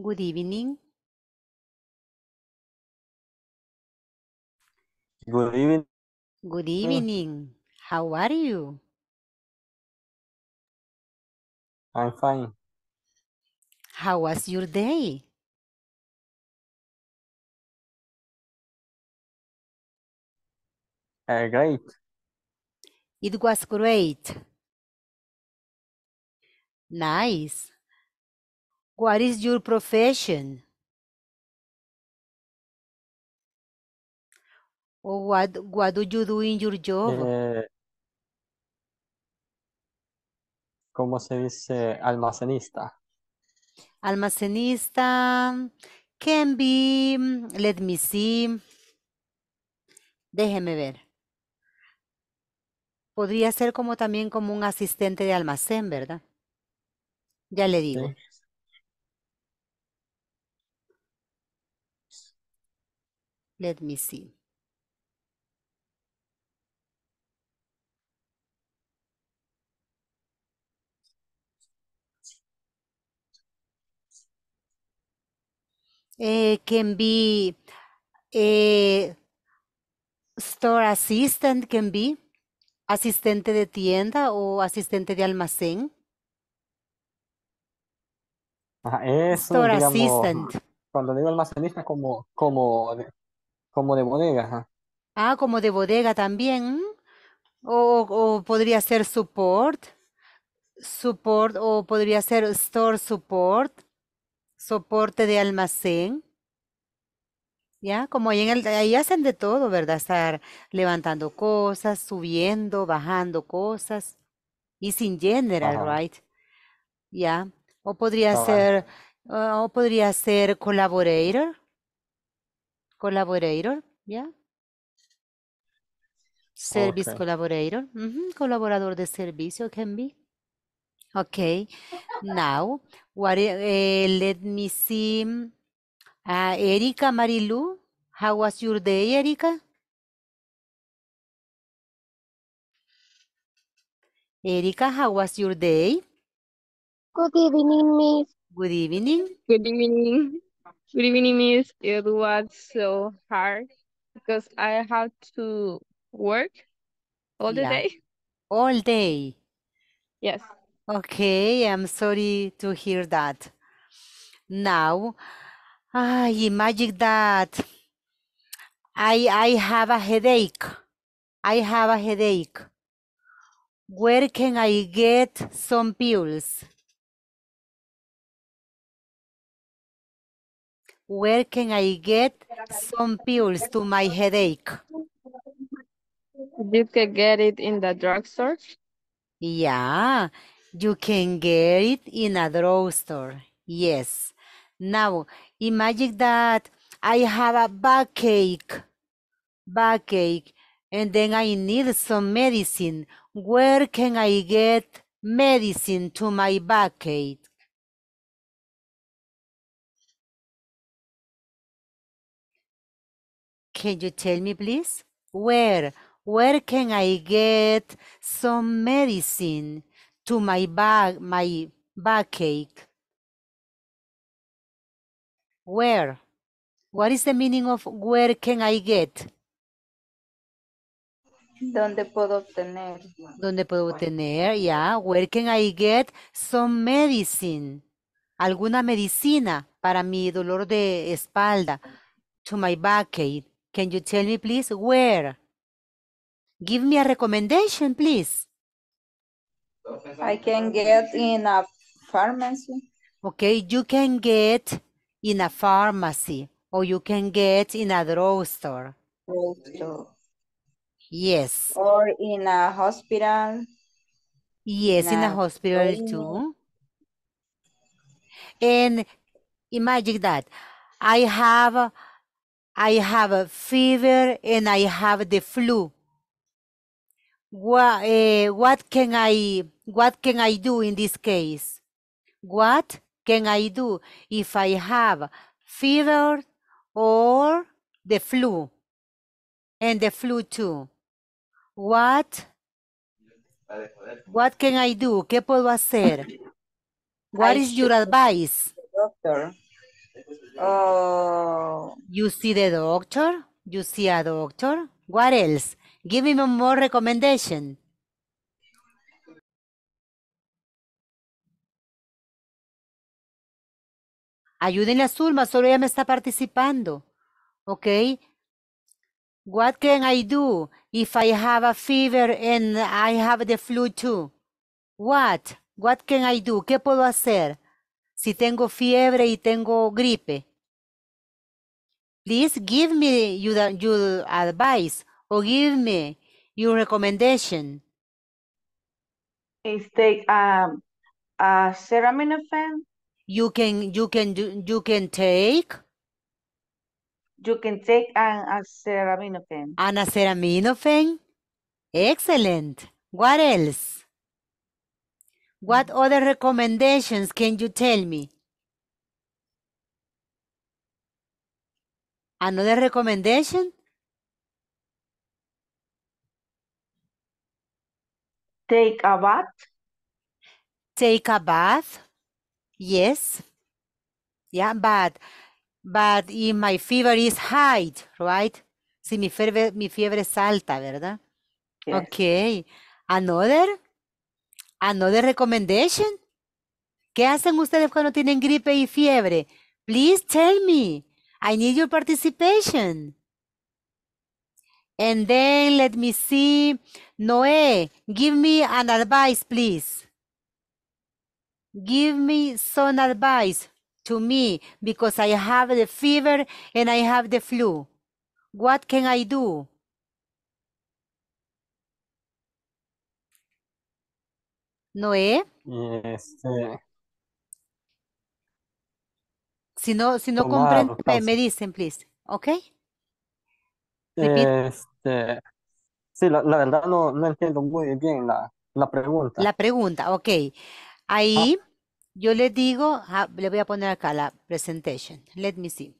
Good evening. Good evening. Good hmm. evening. How are you? I'm fine. How was your day? Uh, great. It was great. Nice. What is your profession? O what, what do you do in your job? Eh, ¿Cómo se dice almacenista? Almacenista can be, mm, let me see. Déjeme ver. Podría ser como también como un asistente de almacén, ¿verdad? Ya le digo. Let me see. Eh, can be eh, store assistant, can be asistente de tienda o asistente de almacén. Ah, store assistant. Cuando digo almacenista, como, como como de bodega, Ah, como de bodega también. O, podría ser support, support, o podría ser store support, soporte de almacén. ¿Ya? Como ahí, en hacen de todo, ¿verdad? Estar levantando cosas, subiendo, bajando cosas. Y sin general, right? ¿Ya? O podría ser, o podría ser collaborator, collaborator, ya. Service collaborator, Collaborador colaborador de servicio can be. Okay, now, what, eh, let me see. Ah, Erika Marilu, how was your day, Erika? Erika, how was your day? Good evening, Miss. Good evening. Good evening. evening, Miss. It was so hard because I had to work all the Yeah. day. All day. Yes. Okay, I'm sorry to hear that. Now, I imagine that I I have a headache. I have a headache. Where can I get some pills? Where can I get some pills to my headache? You can get it in the drugstore. Yeah, you can get it in a drugstore. Yes. Now, imagine that I have a backache, backache, and then I need some medicine. Where can I get medicine to my backache? Can you tell me, please? Where? Where can I get some medicine to my back, my backache? Where? What is the meaning of where can I get? Donde puedo obtener? Donde puedo obtener? Ya, where can I get some medicine? Alguna medicina para mi dolor de espalda. To my backache. Can you tell me, please, where? Give me a recommendation, please. I can get in a pharmacy. Okay, you can get in a pharmacy or you can get in a drugstore. Drugstore. Yes. Or in a hospital. Yes, in, in a, a, hospital clinic. too. And imagine that. I have I have a fever and I have the flu. What, uh, eh, what can I what can I do in this case? What can I do if I have fever or the flu and the flu too? What what can I do? ¿Qué puedo hacer? What I is your advice? Doctor. Oh. You see the doctor? You see a doctor? What else? Give me more recommendation. Ayuden la Zulma, solo ella me está participando. Okay. What can I do if I have a fever and I have the flu too? What? What can I do? ¿Qué puedo hacer? si tengo fiebre y tengo gripe. Please give me your, advice or give me your recommendation. Is take a um, seraminophen. Uh, you can you can you can take. You can take an seraminophen, An acetaminophen. Excellent. What else? What mm. other recommendations can you tell me? Another recommendation? Take a bath. Take a bath. Yes. Yeah, but but if my fever is high, right? Si mi fiebre, mi fiebre es alta, ¿verdad? Yes. Okay. Another? Another ah, recommendation. ¿Qué hacen ustedes cuando tienen gripe y fiebre? Please tell me. I need your participation. And then let me see. Noé, give me an advice, please. Give me some advice to me because I have the fever and I have the flu. What can I do? Noé. Este. si no, si no comprenden, me, dicen, please. ¿Ok? Este, sí, la, verdad no, no, entiendo muy bien la, pregunta. La pregunta, ok. Ahí ah. yo le digo, ah, le voy a poner acá la presentation. Let me see.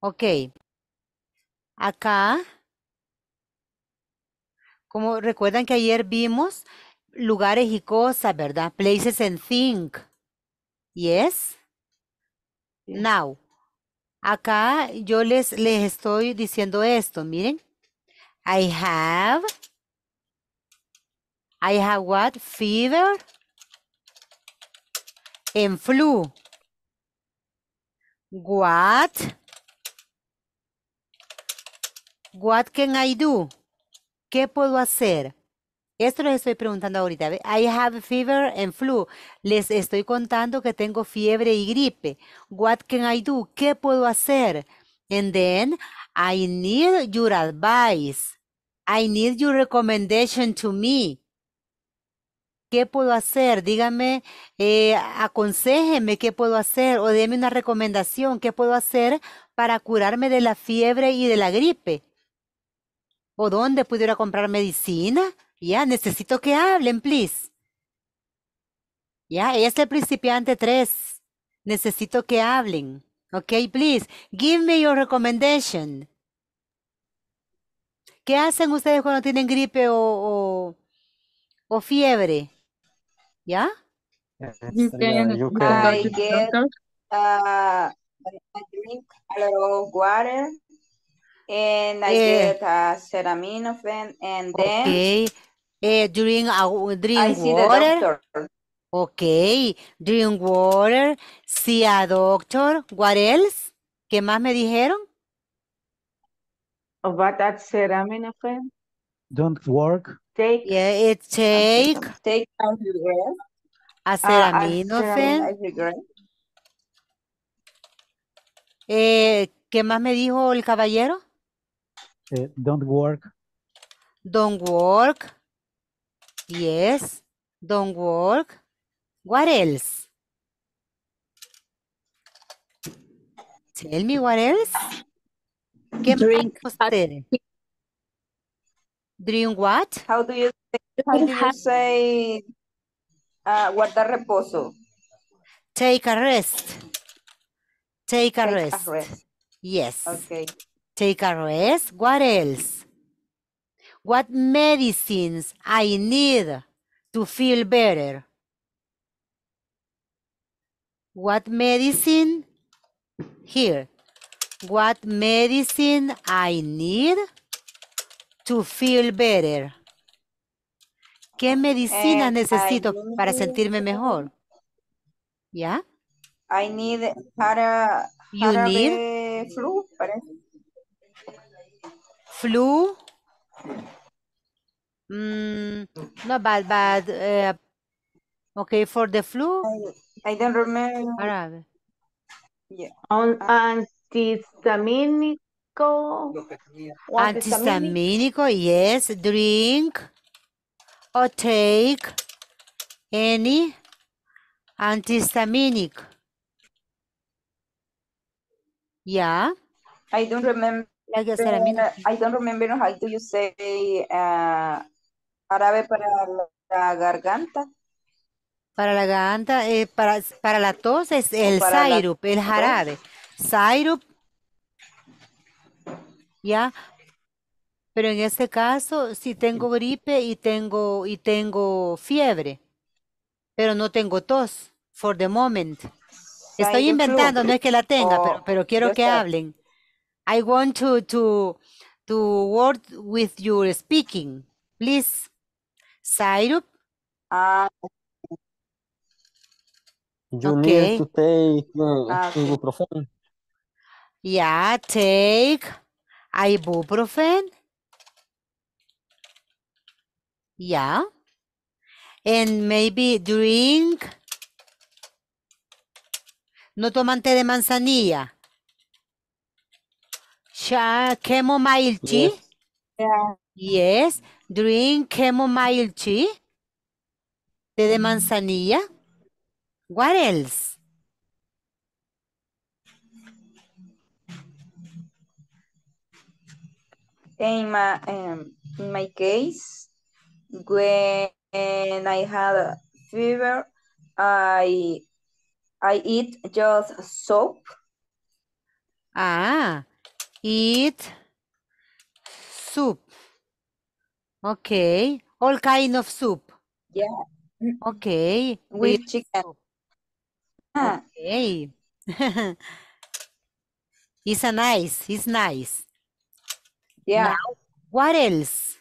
Ok. Acá como recuerdan que ayer vimos lugares y cosas, ¿verdad? Places and think. Yes. Now. Acá yo les, les estoy diciendo esto, miren. I have. I have what? Fever. En flu. What? What can I do? ¿Qué puedo hacer? Esto les estoy preguntando ahorita. I have fever and flu. Les estoy contando que tengo fiebre y gripe. What can I do? ¿Qué puedo hacer? And then I need your advice. I need your recommendation to me. ¿Qué puedo hacer? Dígame, eh, aconsejeme qué puedo hacer o deme una recomendación. ¿Qué puedo hacer para curarme de la fiebre y de la gripe? o dónde pudiera comprar medicina. Ya, necesito que hablen, please. Ya, es el principiante tres. Necesito que hablen. Ok, please, give me your recommendation. ¿Qué hacen ustedes cuando tienen gripe o, fiebre? ¿Ya? Este, get uh, a drink a little water and I eh, get a acetaminophen and then okay. eh, during uh, drink I see water. the Okay, drink water, see a doctor. What else? ¿Qué más me dijeron? that acetaminophen. Don't work. Take. Yeah, it take. Take a Acetaminophen. Ah, eh, ¿Qué más me dijo el caballero? Uh, don't work. Don't work. Yes. Don't work. What else? Tell me what else. ¿Qué Drink. Drink what? How do you say, how do you say uh, guardar reposo? Take a rest. Take a, Take rest. a rest. Yes. Okay. Take a rest. What else? What medicines I need to feel better? What medicine? Here. What medicine I need to feel better? ¿Qué medicina necesito para sentirme mejor? ¿Ya? I need para, flu, flu. Mm, not bad, but uh, eh, okay for the flu. I, I don't remember. Arabe. Yeah. On antihistaminico. Antihistaminico, yes. Drink or take any antihistaminic. Yeah. I don't remember. Like dos said, I mean, I árabe para la garganta. Para la garganta, eh, para, para la tos es el syrup, el jarabe. Syrup, ¿ya? Pero en este caso, si tengo gripe y tengo, y tengo fiebre, pero no tengo tos, for the moment. Estoy inventando, no es que la tenga, oh, pero quiero que hablen. I want to to to work with your speaking, please. Syrup. Uh, ah. you okay. need to take uh, okay. ibuprofen. Yeah, take ibuprofen. Yeah. And maybe drink. No toman té de manzanilla chamomile tea? Yes. Yeah. yes. Drink chamomile tea. Té de manzanilla. What else? In my, um, in my case, when I had a fever, I I eat just soap. Ah, eat soup. Okay. All kind of soup. Yeah. Mm-hmm. Okay. With, chicken. Ah. Okay. it's a nice. It's nice. Yeah. Now, what else?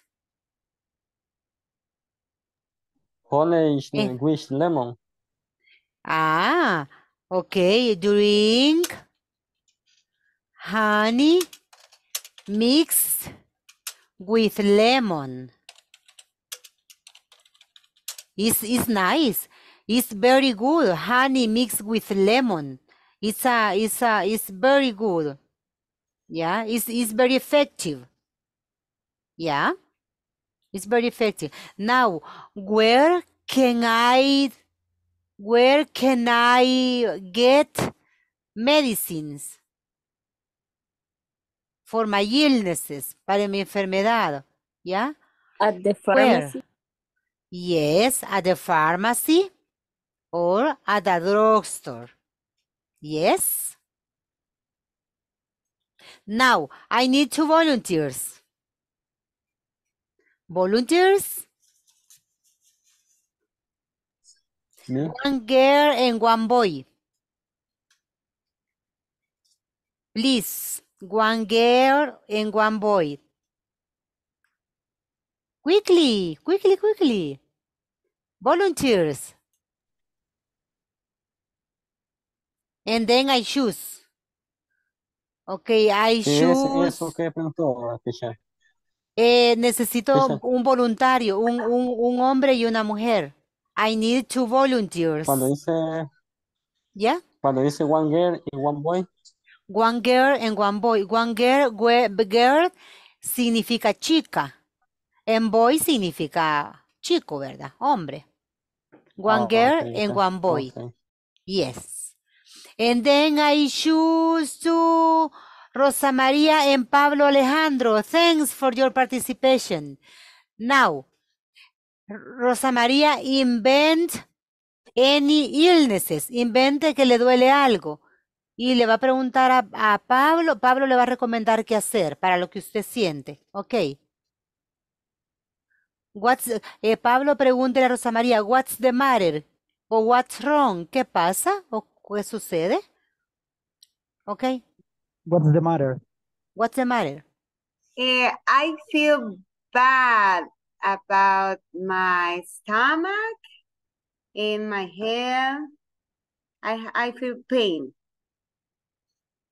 Honey, eh. with lemon. Ah, okay. Drink honey mixed with lemon. It's, it's nice. It's very good. Honey mixed with lemon. It's a, it's a, it's very good. Yeah, it's, it's very effective. Yeah, it's very effective. Now, where can I, where can I get medicines? for my illnesses, para mi enfermedad. Yeah? At the pharmacy? Where? Yes, at the pharmacy or at the drugstore. Yes? Now, I need two volunteers. Volunteers? Yeah. One girl and one boy. Please. One girl and one boy. Quickly, quickly, quickly. Volunteers. And then I choose. Ok, I choose. Eso que preguntó, eh, necesito un voluntario, un, hombre y una mujer. I need two volunteers. Cuando dice. ¿Ya? Cuando dice one girl and one boy, One girl and one boy. One girl, girl significa chica. And boy significa chico, ¿verdad? Hombre. One oh, girl and one boy. Yes. And then I choose to Rosa María and Pablo Alejandro. Thanks for your participation. Now, Rosa María, invent any illnesses. Invente que le duele algo y le va a preguntar a, Pablo, Pablo le va a recomendar qué hacer para lo que usted siente, ok. What's, eh, Pablo pregúntele a Rosa María, what's the matter? O what's wrong? ¿Qué pasa? ¿O qué sucede? Ok. What's the matter? What's the matter? Eh, I feel bad about my stomach, and my hair. I, I feel pain.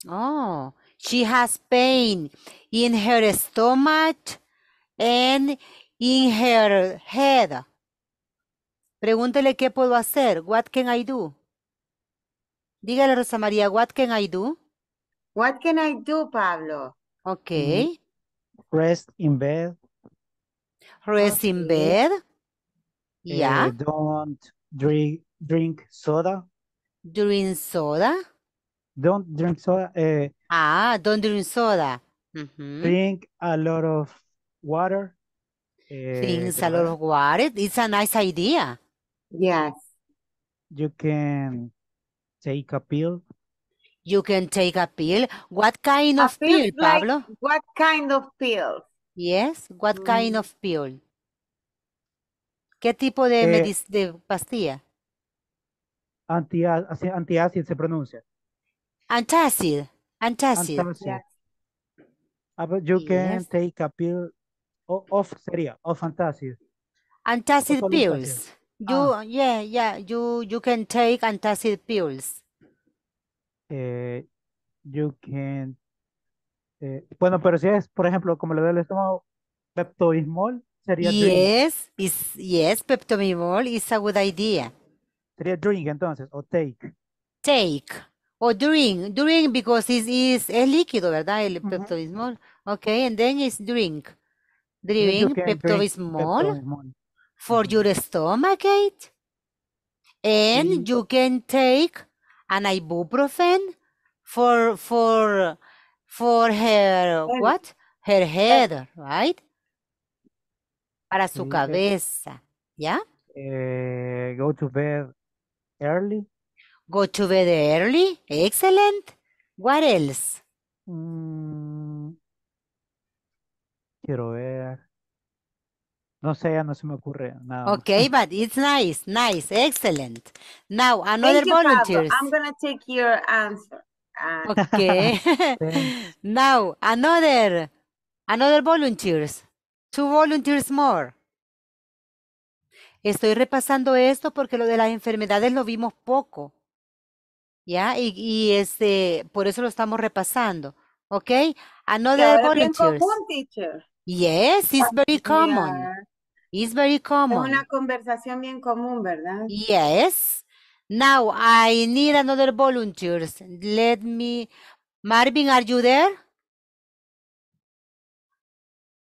Oh, she has pain in her stomach and in her head. Pregúntele qué puedo hacer. What can I do? Dígale, Rosa María, what can I do? What can I do, Pablo? Okay. Mm. Rest in bed. Rest in bed. Yeah. don't drink soda. Drink soda don't drink soda. Eh, ah, don't drink soda. Drink a lot of water. Eh, drink a lot of water. It's a nice idea. Yes. You can take a pill. You can take a pill. What kind of pill, Pablo? What kind of pill? Yes, what mm. kind of pill? ¿Qué tipo de, eh, de pastilla? Antiácido se pronuncia. Antacid. Antacid. Antacid. you can take a pill of, sería, of antacid. Antacid pills. You ah. yeah, yeah, you you can take antacid pills. Eh, you can eh, bueno, pero si es, por ejemplo, como le doy el estómago, Pepto-Bismol sería Yes, drink. is, yes, Pepto-Bismol is a good idea. Sería drink entonces, o take. Take. O oh, during, during because it is, es líquido, ¿verdad? El uh -huh. pepto Okay, and then it's drink. Drink Pepto-Bismol for mm-hmm. your stomach ache. And mm-hmm. you can take an ibuprofen for for for her what? Her head, right? Para su cabeza, ¿ya? Yeah? Uh, go to bed early. Go to bed early. Excellent. What else? Mm. quiero ver. No sé, ya no se me ocurre nada. Okay, but it's nice, nice, excellent. Now, another Thank volunteers. I'm going to take your answer. Uh, okay. now, another, another volunteers. Two volunteers more. Estoy repasando esto porque lo de las enfermedades lo vimos poco. ¿ya? Y, este, por eso lo estamos repasando, ¿ok? Another volunteers. Yes, it's very common. It's very common. Es una conversación bien común, ¿verdad? Yes. Now, I need another volunteers. Let me... Marvin, are you there?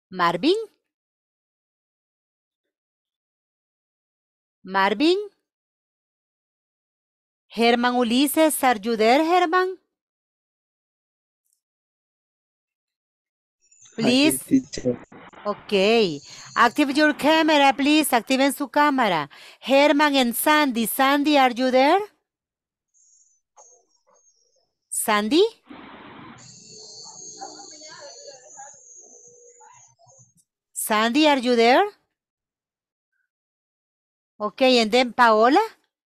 Marvin? Marvin? Germán Ulises there, Herman? Please. Okay. Active your camera, please. Activen su cámara. Herman and Sandy. Sandy, are you there? Sandy? Sandy, are you there? Okay, and then Paola?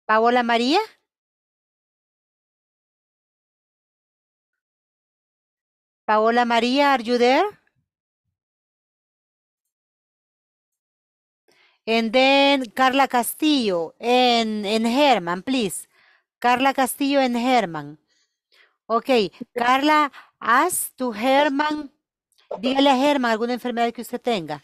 Paola María? Paola María, are you there? And then Carla Castillo en and Herman, please. Carla Castillo en Herman. Okay. Carla, ask to Herman, dígale a Herman alguna enfermedad que usted tenga.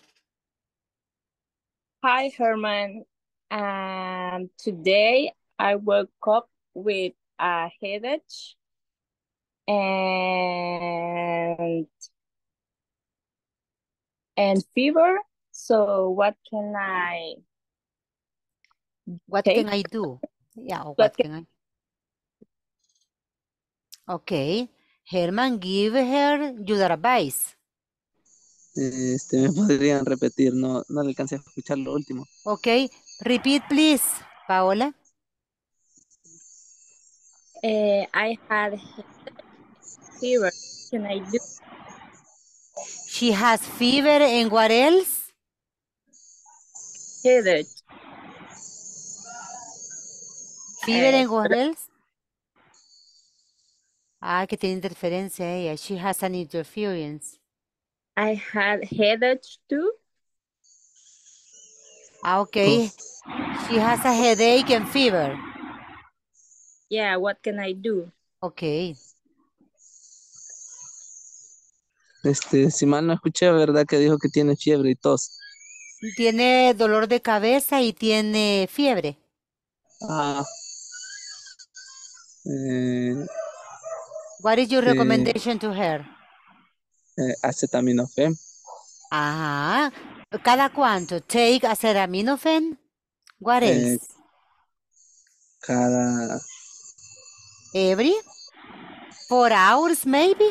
Hi, Herman. Um, today I woke up with a headache and and fever. So what can I what can I do? Yeah, what, can, I Okay. Herman, give her your advice. Este, me podrían repetir, no, no le alcancé a escuchar lo último. Okay. repeat please, Paola. Eh, I had fever. Can I do? She has fever and what else? Headache. Fever and what else? Ah, que tiene interferencia ella. She has an interference. I had headache too. Ah, okay. She has a headache and fever. Yeah, what can I do? Okay. Este, si mal no escuché, ¿verdad? Que dijo que tiene fiebre y tos. Tiene dolor de cabeza y tiene fiebre. Ah. Eh, What is your eh, recommendation to her? Eh, Ajá. Ah, ¿Cada cuánto? Take acetaminofén. What es? Eh, cada. Every? Four hours maybe?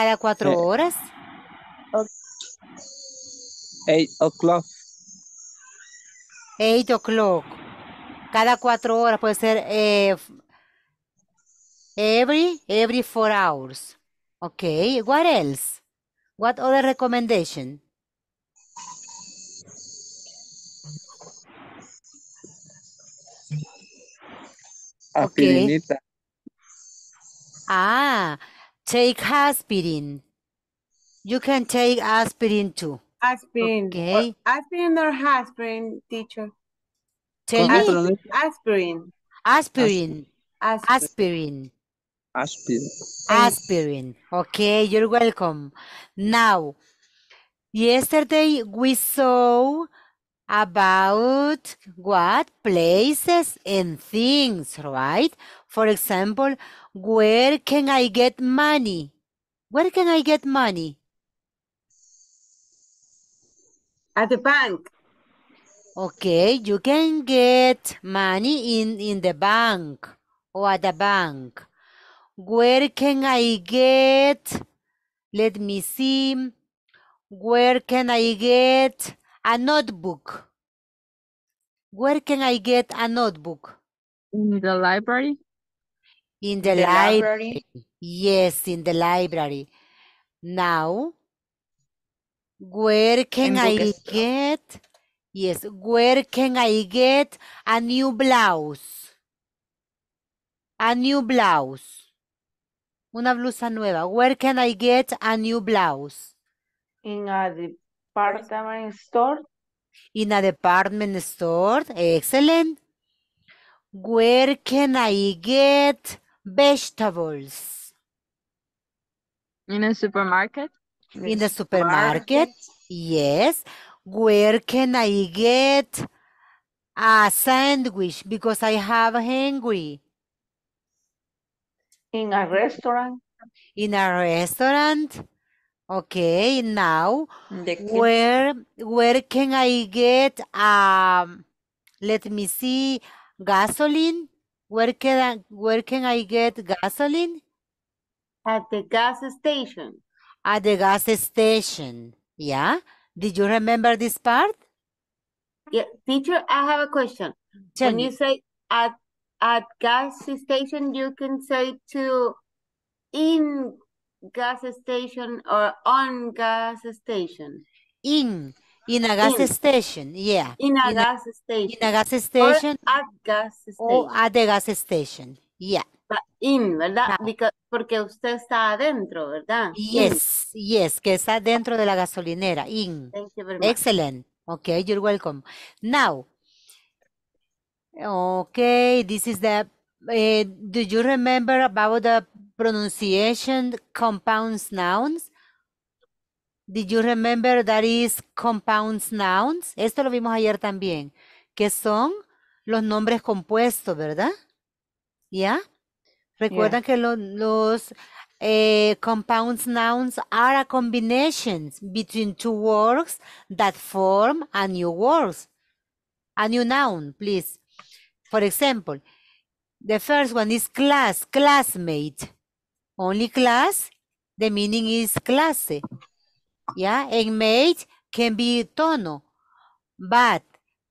Cada cuatro horas. Eight o'clock. Eight o'clock. Cada cuatro horas puede ser eh, every, every four hours. Okay, what else? What other recommendation? Ah, Take aspirin. You can take aspirin too. Aspirin. Okay. Aspirin or aspirin, teacher? Tell aspirin. Aspirin. Aspirin. Aspirin. Aspirin. Aspirin. Okay, you're welcome. Now, yesterday we saw about what places and things, right? For example, where can I get money? Where can I get money? At the bank. Okay, you can get money in, in the bank or at the bank. Where can I get, let me see, where can I get a notebook. Where can I get a notebook? In the library. In the, the library. library. Yes, in the library. Now, where can I get? Yes, where can I get a new blouse? A new blouse. Una blusa nueva. Where can I get a new blouse? In a Department store. In a department store. Excellent. Where can I get vegetables? In a supermarket. In the supermarket. Yes. Where can I get a sandwich? Because I have hungry. In a restaurant. In a restaurant. Okay, now where where can I get um let me see gasoline? Where can I, where can I get gasoline? At the gas station. At the gas station. Yeah. Did you remember this part? Yeah, teacher, I have a question. Tell When me. you say at at gas station, you can say to in gas station or on gas station. In. In a gas station, yeah. In a gas station. In a gas station. at gas station. at the gas station, yeah. in, ¿verdad? porque usted está adentro, ¿verdad? Yes, yes, que está dentro de la gasolinera, in. Thank you Excellent. Okay, you're welcome. Now, okay, this is the, eh, do you remember about the pronunciation compounds nouns. Did you remember that is compounds nouns? Esto lo vimos ayer también, que son los nombres compuestos, ¿verdad? ¿Ya? Recuerdan que los eh, compounds nouns are a combination between two words that form a new word. A new noun, please. For example, the first one is class, classmate. Only class, the meaning is clase. Yeah, and mate can be tono. But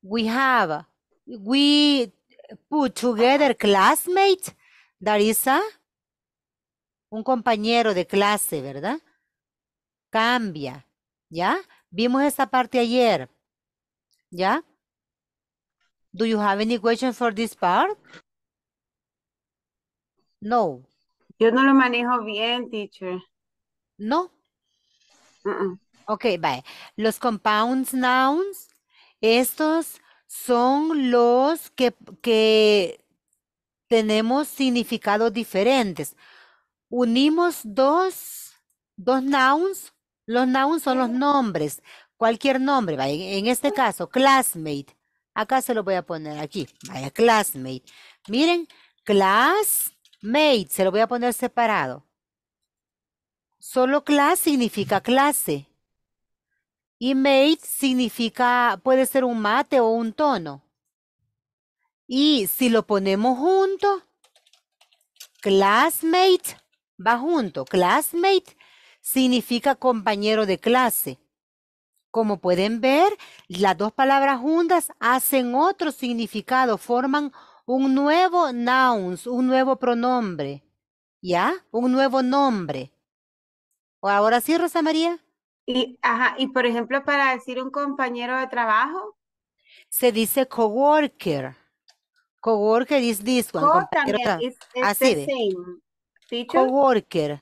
we have, we put together classmate, that is a, un compañero de clase, ¿verdad? Cambia, ¿ya? Vimos esa parte ayer, ¿ya? Do you have any questions for this part? No. Yo no lo manejo bien, teacher. No. Ok, bye Los compounds nouns, estos son los que, tenemos significados diferentes. Unimos dos, dos nouns. Los nouns son los nombres. Cualquier nombre, vaya. En este caso, classmate. Acá se lo voy a poner aquí. Vaya, classmate. Miren, class Mate, se lo voy a poner separado. Solo class significa clase. Y mate significa, puede ser un mate o un tono. Y si lo ponemos junto, classmate va junto. Classmate significa compañero de clase. Como pueden ver, las dos palabras juntas hacen otro significado, forman un nuevo nouns, un nuevo pronombre. ¿Ya? Un nuevo nombre. ¿O ahora sí, Rosa María? Y, ajá, y por ejemplo, para decir un compañero de trabajo. Se dice coworker. Coworker is this one. Co Así Coworker.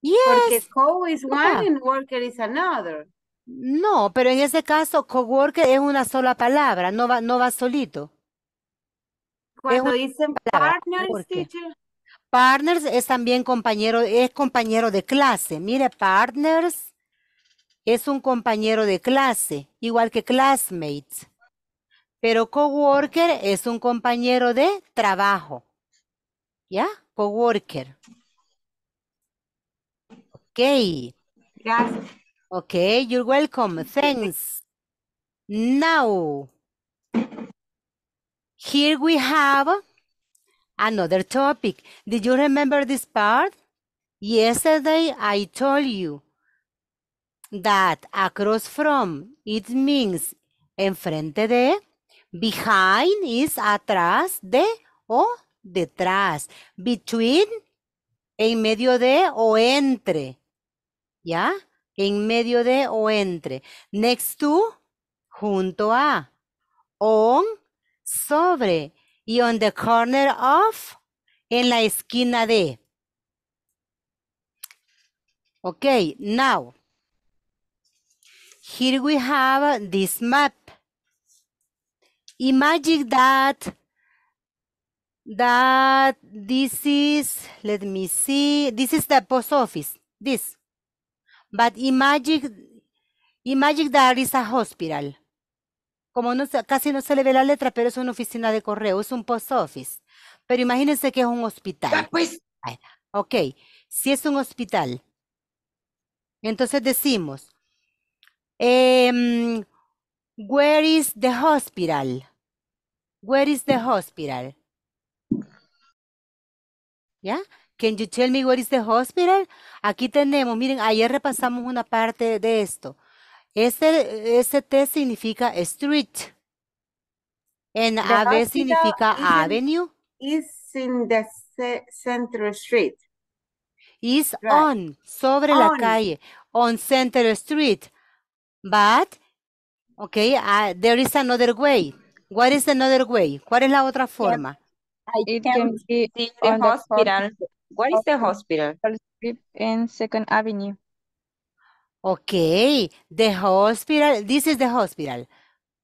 Yes. Porque co is one and worker is another. No, pero en ese caso coworker es una sola palabra, no no va solito cuando dicen partners, Partners es también compañero, es compañero de clase. Mire, partners es un compañero de clase, igual que classmates. Pero coworker es un compañero de trabajo. ¿Ya? Coworker. Ok. Gracias. Ok, you're welcome. Thanks. Now, Here we have another topic. Did you remember this part? Yesterday I told you that across from it means enfrente de, behind is atrás de o detrás, between en medio de o entre, ¿ya? En medio de o entre, next to junto a, on sobre y on the corner of, en la esquina de. Okay, now, here we have this map. Imagine that, that this is, let me see, this is the post office, this. But imagine, imagine that is a hospital. como no casi no se le ve la letra, pero es una oficina de correo, es un post office. Pero imagínense que es un hospital. Ah, pues. Ok, si es un hospital, entonces decimos, em, where is the hospital? Where is the mm. hospital? ¿Ya? Can you tell me where is the hospital? Aquí tenemos, miren, ayer repasamos una parte de esto. Este, T significa street. En a AB significa avenue. Is in the center street. Is on, sobre la calle. On center street. But, okay, ah, there is another way. What is another way? ¿Cuál es la otra forma? It can be in the hospital. What is the hospital? Street Second Avenue. Ok, the hospital, this is the hospital.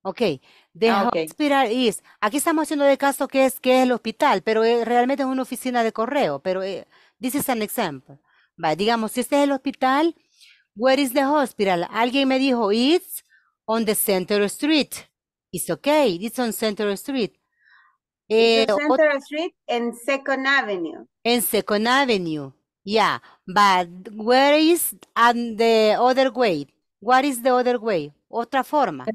Okay, the ah, hospital is, aquí estamos haciendo de caso que es, que el hospital, pero eh, realmente es una oficina de correo, pero dices eh, this is an example. digamos, si este es el hospital, where is the hospital? Alguien me dijo, it's on the center street. It's okay, it's on center street. Eh, center street and second avenue. En second avenue. Yeah, but where is and the other way? What is the other way? Otra forma.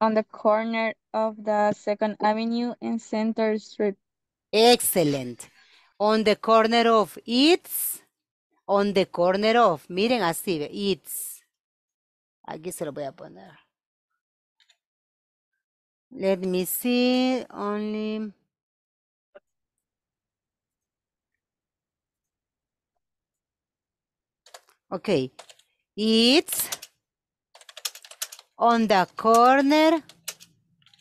On the corner of the Second Avenue and Center Street. Excellent. On the corner of its, on the corner of, miren así, its. Aquí se lo voy a poner. Let me see, only... Okay. It's on the corner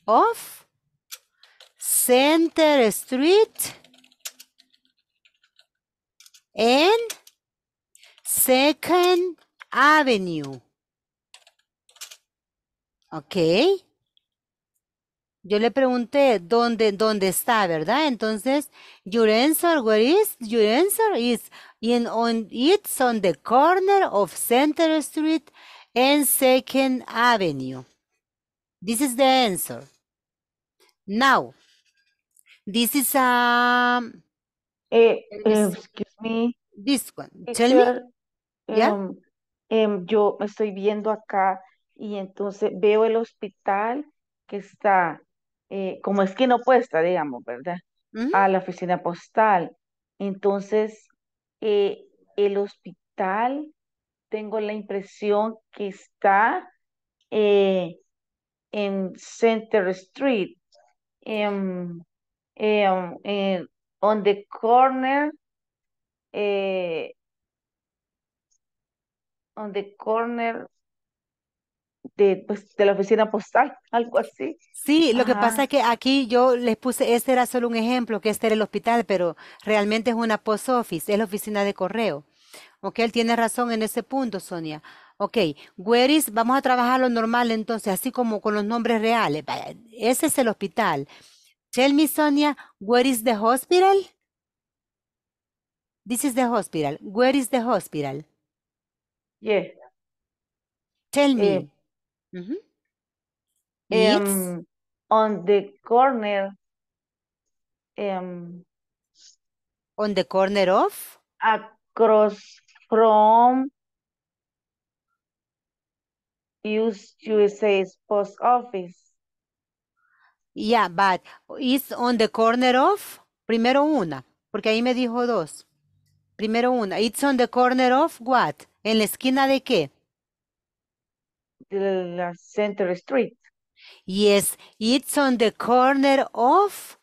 of Center Street and Second Avenue. Ok. Yo le pregunté dónde, dónde está, ¿verdad? Entonces, your answer, where is? Your answer is y on it's on the corner of Center Street and Second Avenue. This is the answer. Now, this is um. eh, eh excuse me. This one. Eh, Tell me. Em, em, yo estoy viendo acá y entonces veo el hospital que está eh, como esquina opuesta, digamos, ¿verdad? Mm-hmm. A la oficina postal. Entonces, eh, el hospital, tengo la impresión que está eh, en Center Street, em, em, en, on the corner, eh, on the corner pues, de, la oficina postal, algo así. Sí, lo que pasa es que aquí yo les puse, este era solo un ejemplo, que este era el hospital, pero realmente es una post office, es la oficina de correo. Ok, él tiene razón en ese punto, Sonia. Ok, where is, vamos a trabajar lo normal entonces, así como con los nombres reales. Ese es el hospital. Tell me, Sonia, where is the hospital? This is the hospital. Where is the hospital? Yeah. Tell me. Eh, It's em, on the corner. Em, on the corner of? Across from USA's post office. Yeah, but it's on the corner of, primero una, porque ahí me dijo dos. Primero una, it's on the corner of what? ¿En la esquina de qué? la Center Street. Yes, it's on the corner of,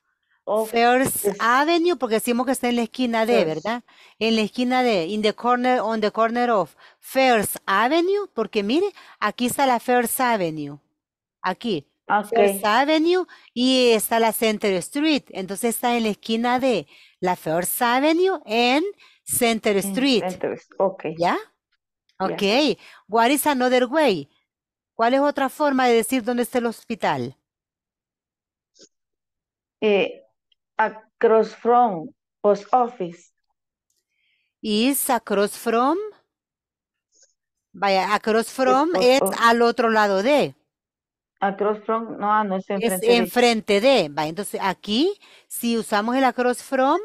First Avenue, porque decimos que está en la esquina de, ¿verdad? En la esquina de, in the corner, on the corner of First Avenue, porque mire, aquí está la First Avenue, aquí. First Avenue y está la Center Street, entonces está en la esquina de la First Avenue en Center Street. ¿Ya? Ok. Okay. What is another way? ¿Cuál es otra forma de decir dónde está el hospital? Eh, across from post office. Is across from? Vaya, across from es, al otro lado de. Across from, no, ah, no es enfrente es enfrente de. Vaya, entonces aquí, si usamos el across from,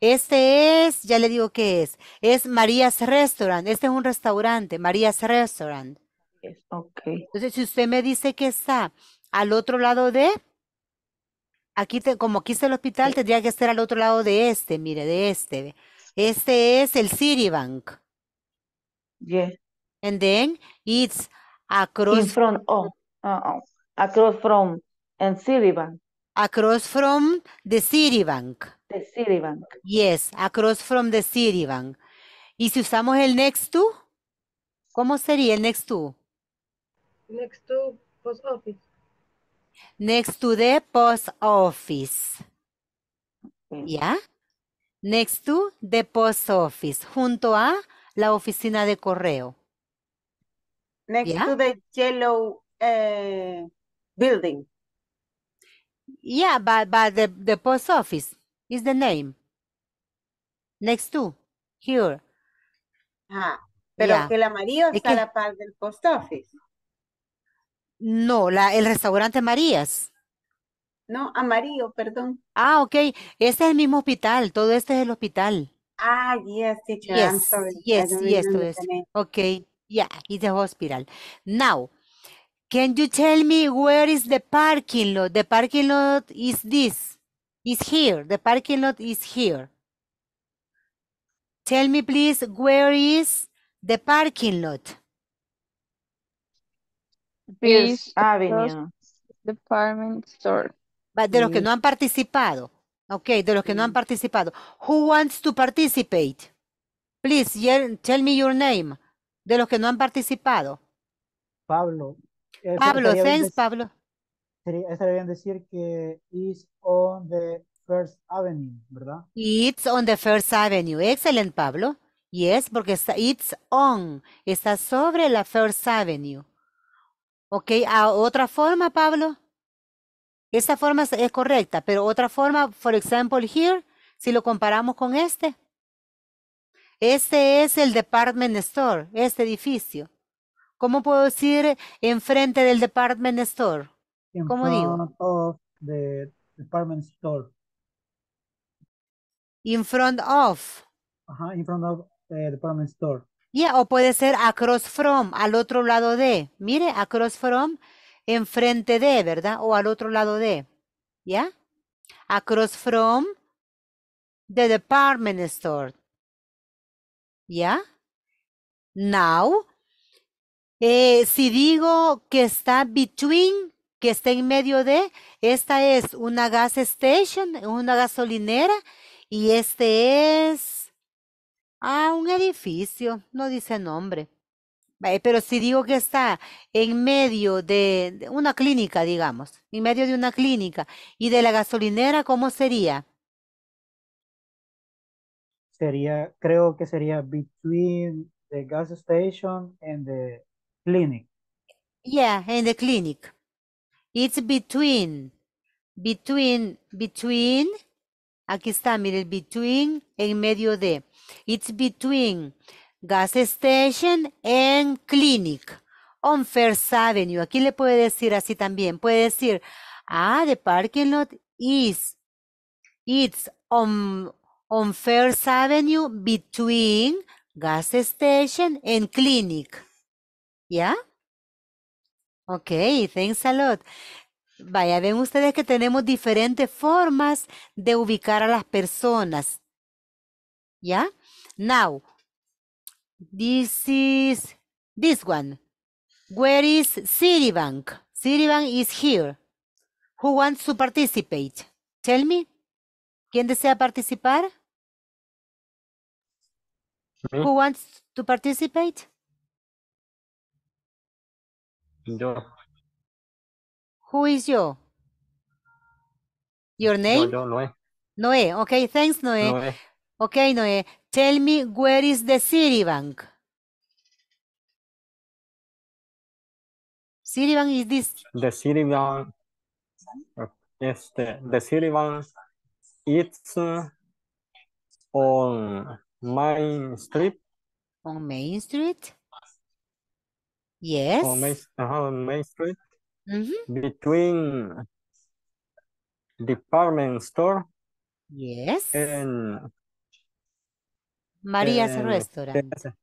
este es, ya le digo qué es, es María's Restaurant. Este es un restaurante, María's Restaurant. Entonces, si usted me dice que está al otro lado de, aquí te, como aquí está el hospital, tendría que estar al otro lado de este, mire, de este. Este es el Citibank. Yes. And then it's across. Oh, across from, and Citibank. Across from the Citibank. The Citibank. Yes, across from the Citibank. Y si usamos el next to, ¿cómo sería el next to? Next to post office. Next to the post office. ¿Ya? Next to the post office. Junto a la oficina de correo. Next to the yellow eh, building. Yeah, but, the, post office is the name. Next to, here. Ah, pero que el amarillo está a la par del post office. No, la, el restaurante Marías. No, amarillo, perdón. Ah, ok. Este es el mismo hospital. Todo este es el hospital. Ah, yes, teacher. Yes, sorry. yes, yes, Okay, yeah, it's a hospital. Now, can you tell me where is the parking lot? The parking lot is this, is here. The parking lot is here. Tell me, please, where is the parking lot? Avenue. Department Store. De los que no han participado. Ok, de los que no han mm. participado. Who wants to participate? Please, tell me your name. De los que no han participado. Pablo. Pablo, thanks, Pablo. bien decir que is on the First Avenue, ¿verdad? It's on the First Avenue. excellent Pablo. Yes, porque it's on. Está sobre la First Avenue. ¿Ok? A otra forma, Pablo. Esta forma es correcta, pero otra forma, por ejemplo, here, si lo comparamos con este. Este es el department store, este edificio. ¿Cómo puedo decir enfrente del department store? In ¿Cómo front Of the department store. In front of. Ajá, in front of the eh, department store. Yeah, o puede ser across from, al otro lado de. Mire, across from, enfrente de, ¿verdad? O al otro lado de. ¿Ya? Yeah? Across from the department store. ¿Ya? Yeah? Now. Eh, si digo que está between, que está en medio de, esta es una gas station, una gasolinera, y este es Ah, un edificio, no dice nombre. Pero si digo que está en medio de una clínica, digamos, en medio de una clínica y de la gasolinera, ¿cómo sería? Sería, creo que sería between the gas station and the clinic. Yeah, in the clinic. It's between, between, between. Aquí está, mire, between, en medio de. It's between gas station and clinic on First Avenue. Aquí le puede decir así también. Puede decir, ah, the parking lot is, it's on, on First Avenue between gas station and clinic. ¿Ya? Ok, thanks a lot. Vaya, ven ustedes que tenemos diferentes formas de ubicar a las personas. ¿Ya? Now, this is this one. Where is Citibank? Citibank is here. Who wants to participate? Tell me. ¿Quién desea participar? Who wants to participate? Yo. Who is yo? Your name? no yo, Noé. Noé. Okay, thanks, Noé. Okay, Noé. Tell me where is the Citibank? Bank is this. The Bank, Yes, the, the Bank, It's uh, on Main Street. On Main Street? Yes. On Main, uh, on Main Street. Mm -hmm. Between department store. Yes. And María's eh, eh, eh, Restaurant.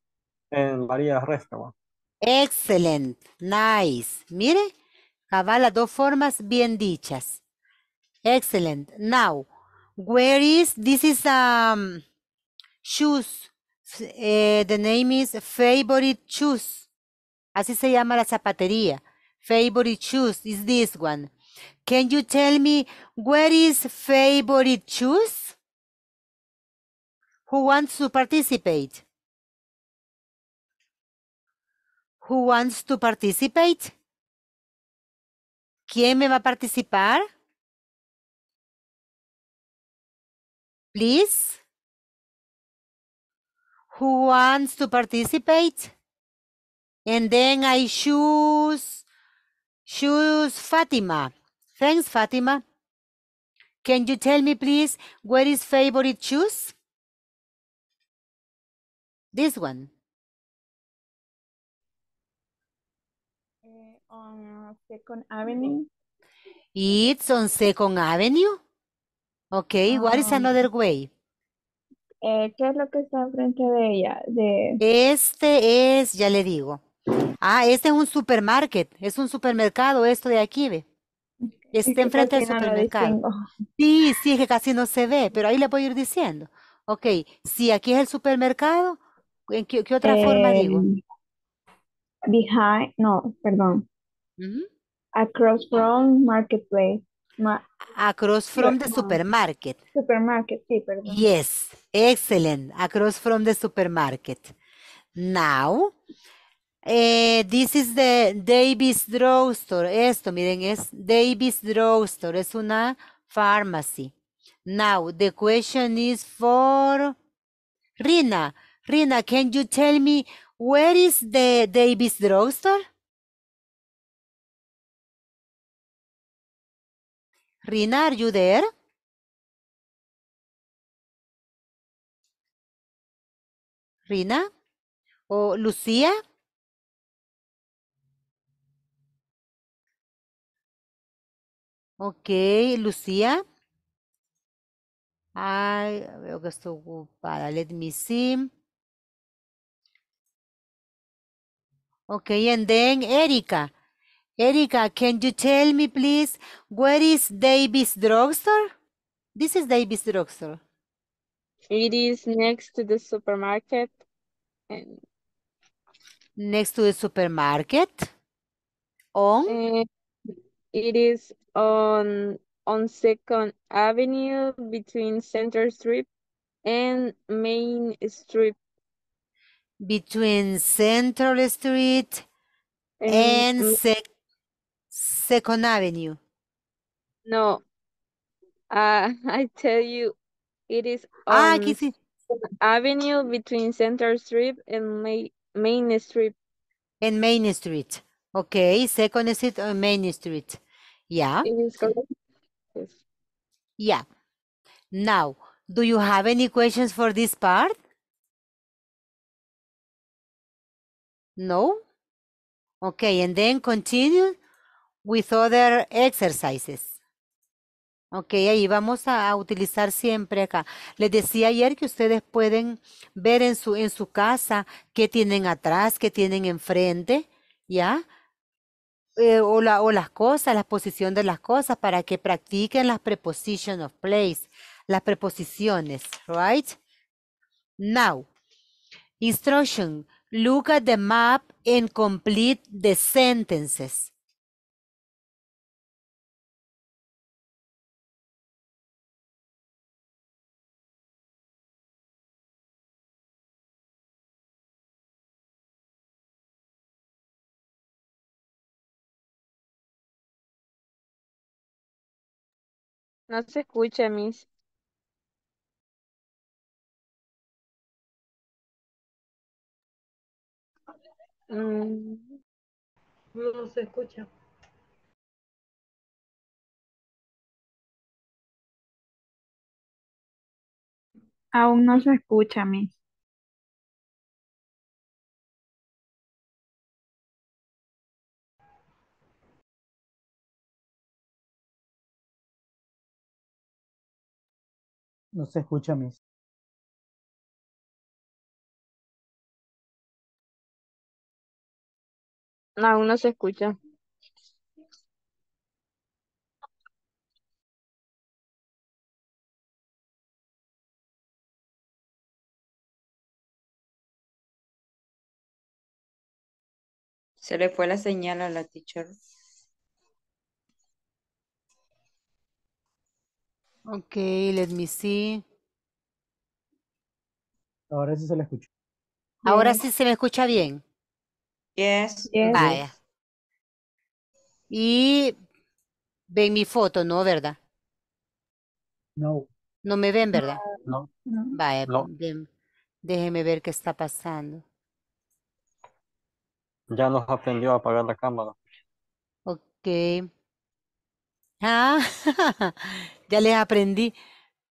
En Restaurant. Excellent, nice. Mire, cabal las dos formas bien dichas. Excellent. Now, where is, this is um, shoes. the name is favorite shoes. Así se llama la zapatería. Favorite shoes is this one. Can you tell me where is favorite shoes? Who wants to participate? Who wants to participate? ¿Quién me va a participar? Please. Who wants to participate? And then I choose, choose Fatima. Thanks, Fatima. Can you tell me, please, where is favorite choose? This one. Eh, on Second Avenue. It's on Second Avenue. Okay, what is ah. another way? Eh, ¿Qué es lo que está enfrente de ella? De... Este es, ya le digo. Ah, este es un supermarket, es un supermercado esto de aquí, ve. Está enfrente del supermercado. sí, sí, es que casi no se ve, pero ahí le voy a ir diciendo. Ok, si aquí es el supermercado, qué, otra forma digo? Em, behind, no, perdón. Across from marketplace. Across from the supermarket. Supermarket, sí, perdón. Yes, excellent. Across from the supermarket. Now, eh, this is the Davis Drugstore. Esto, miren, es Davis Drugstore. Es una pharmacy. Now, the question is for Rina. Rina, can you tell me where is the Davis drugstore? Rina, are you there? Rina? ¿O oh, Lucía? Ok, Lucía. Ay, veo que estoy ocupada. Let me see. Okay, and then Erika. Erika, can you tell me, please, where is Davis Drugstore? This is Davis Drugstore. It is next to the supermarket. And... Next to the supermarket? On? it is on on Second Avenue between Center Street and Main Street between Central Street and, mm, Second Avenue. No, uh, I tell you, it is ah, on ah, Avenue between Central Street and Main Street. And Main Street. Okay, Second Street or Main Street. Yeah. It is correct. Yes. Yeah. Now, do you have any questions for this part? No? Okay, and then continue with other exercises. Ok, ahí vamos a, utilizar siempre acá. Les decía ayer que ustedes pueden ver en su, en su casa qué tienen atrás, qué tienen enfrente, ¿ya? Eh, o, la, o las cosas, la posición de las cosas, para que practiquen las preposiciones of place, las preposiciones, right? Now, instruction. Look at the map and complete the sentences. No se escucha, Miss. Mm, no se escucha. Aún no se escucha, Miss. No se escucha, Miss. Aún no se escucha. Se le fue la señal a la teacher. Okay, let me see. Ahora sí se le escucha. Ahora sí se me escucha bien. Yes. yes. Y ven mi foto, ¿no? ¿Verdad? No. No me ven, ¿verdad? No. Vaya, déjeme ver qué está pasando. Ya nos aprendió a apagar la cámara. Ok. Ah, ya les aprendí.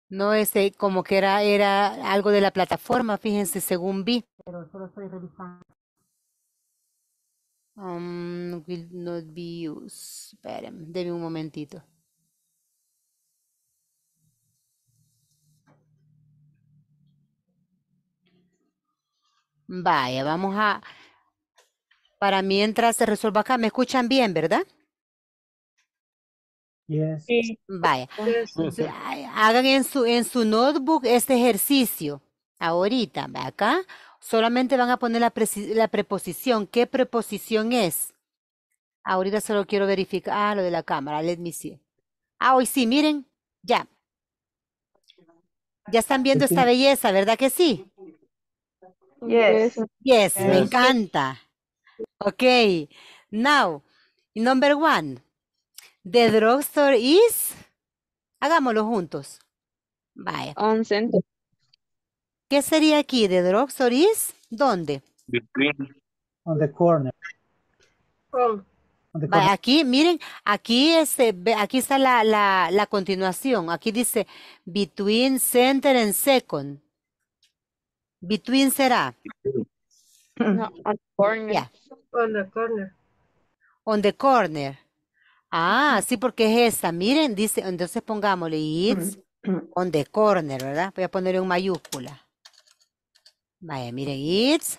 No, ese como que era, era algo de la plataforma, fíjense, según vi. Pero solo estoy revisando. Um, will not be used. Esperen, un momentito. Vaya, vamos a... Para mientras se resuelva acá, ¿me escuchan bien, verdad? Yes. Vaya. Hagan en su, en su notebook este ejercicio. Ahorita, acá Solamente van a poner la, preposición. ¿Qué preposición es? Ahorita solo quiero verificar ah, lo de la cámara. Let me see. Ah, hoy sí, miren. Ya. Ya están viendo pues esta belleza, ¿verdad que sí? Yes. Yes, me encanta. Ok. Now, number one. The drugstore is... Hagámoslo juntos. Vaya. ¿Qué sería aquí? de The drugstore is ¿dónde? Between. On the oh. corner. Aquí, miren, aquí, este, aquí está la, continuación. Aquí dice between center and second. Between será. No, on the corner. On the corner. On the corner. Ah, sí, porque es esa. Miren, dice, entonces pongámosle it's on the corner, ¿verdad? Voy a ponerle en mayúscula. Vaya, miren, it's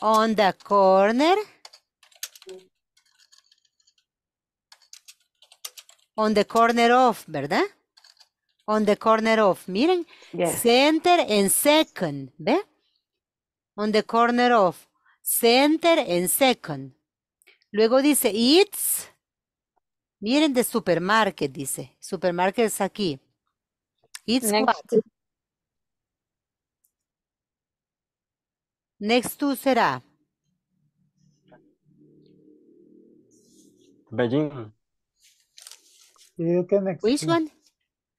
on the corner. On the corner of, ¿verdad? On the corner of, miren. Center and second, ¿ve? On the corner of. Center and second. Luego dice, it's. Miren de supermarket, dice. Supermarket es aquí. It's what? Next to será. Beijing. Which one?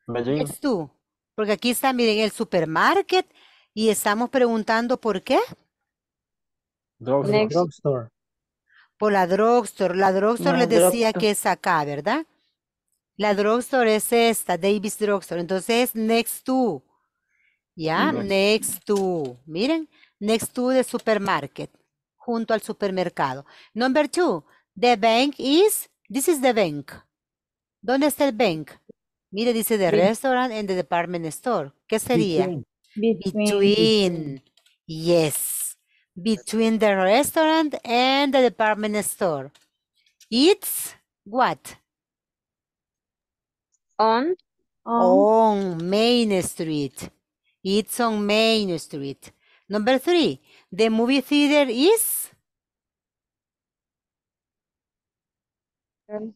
Beijing. Next to. Porque aquí está, miren, el supermarket y estamos preguntando por qué. Drugstore. Por la drugstore. La drugstore le les decía que es acá, ¿verdad? La drugstore es esta, Davis Drugstore. Entonces, next to. ¿Ya? next to. Miren next to the supermarket, junto al supermercado. Number two, the bank is, this is the bank. ¿Dónde está el bank? Mire, dice the restaurant and the department store. ¿Qué sería? Between. Yes. Between the restaurant and the department store. It's what? On, on Main Street. It's on Main Street. Number three, the movie theater is? Em.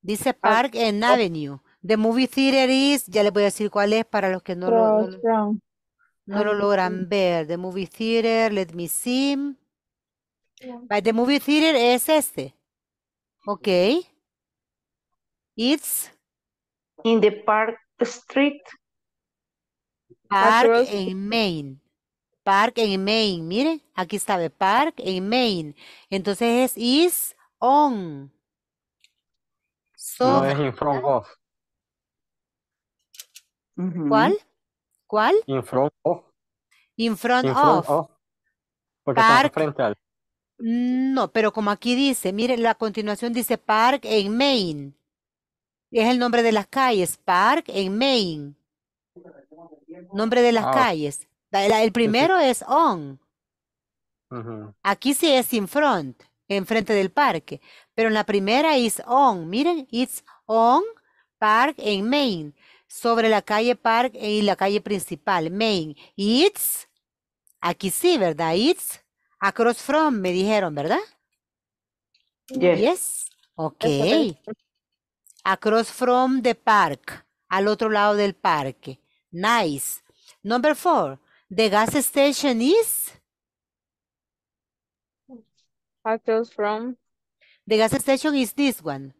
Dice ah, Park and ah. Avenue. The movie theater is, ya le voy a decir cuál es para los que no, lo, no, lo ah, logran ver. The movie theater, let me see. the movie theater es este. Ok. It's. In the Park Street. Park in en Maine. Park en Maine. miren, aquí está de Park en Maine. Entonces es is on. So, no es in front of. ¿Cuál? ¿Cuál? In front of. In front, of. al. No, pero como aquí dice, mire, la continuación dice Park en Maine. Es el nombre de las calles, Park en Maine. Nombre de las ah, calles. El primero es on. Aquí sí es in front, enfrente del parque. Pero en la primera es on. Miren, it's on Park en Main. Sobre la calle Park y la calle principal, Main. It's, aquí sí, ¿verdad? It's across from, me dijeron, ¿verdad? Yes. yes. Ok. Across from the park, al otro lado del parque. Nice. Number four, the gas station is? Across from? The gas station is this one.